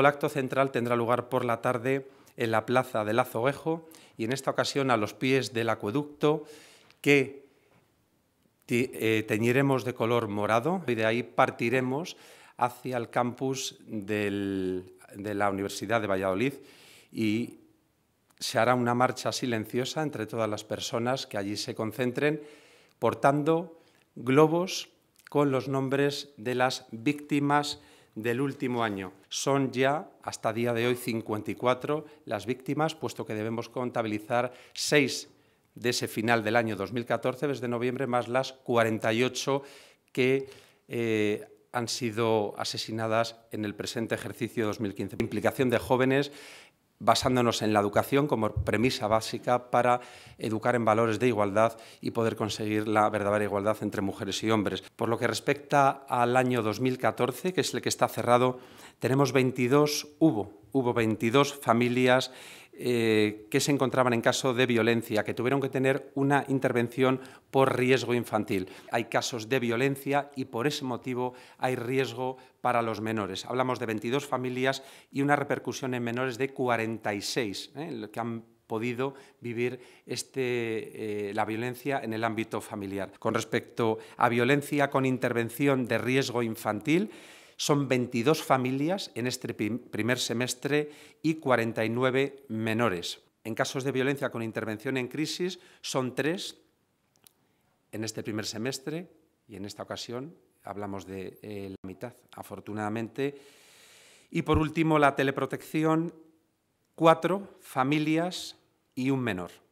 El acto central tendrá lugar por la tarde en la plaza del Azoguejo y en esta ocasión a los pies del acueducto que eh, teñiremos de color morado y de ahí partiremos hacia el campus de la Universidad de Valladolid y se hará una marcha silenciosa entre todas las personas que allí se concentren portando globos con los nombres de las víctimas del último año. Son ya, hasta día de hoy, 54 las víctimas, puesto que debemos contabilizar seis de ese final del año 2014, desde noviembre, más las 48 que eh, han sido asesinadas en el presente ejercicio 2015. Implicación de jóvenes basándonos en la educación como premisa básica para educar en valores de igualdad y poder conseguir la verdadera igualdad entre mujeres y hombres. Por lo que respecta al año 2014, que es el que está cerrado, tenemos 22, hubo hubo 22 familias eh, que se encontraban en caso de violencia, que tuvieron que tener una intervención por riesgo infantil. Hay casos de violencia y por ese motivo hay riesgo para los menores. Hablamos de 22 familias y una repercusión en menores de 46, eh, que han podido vivir este, eh, la violencia en el ámbito familiar. Con respecto a violencia con intervención de riesgo infantil, son 22 familias en este primer semestre y 49 menores. En casos de violencia con intervención en crisis son tres en este primer semestre y en esta ocasión hablamos de eh, la mitad, afortunadamente. Y por último, la teleprotección, cuatro familias y un menor.